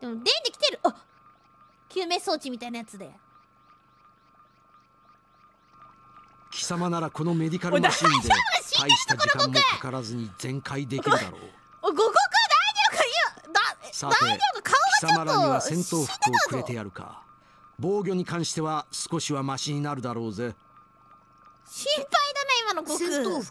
でも出てきてるあ救命装置みたいなやつで貴様ならこのメディカルマシンで大した時間もかからずに全開できるだろうおごごこ大丈夫かいやだ大丈夫顔がちょっと貴様らには戦闘服をくれてやるか防御に関しては少しはマシになるだろうぜ心配だな今の悟空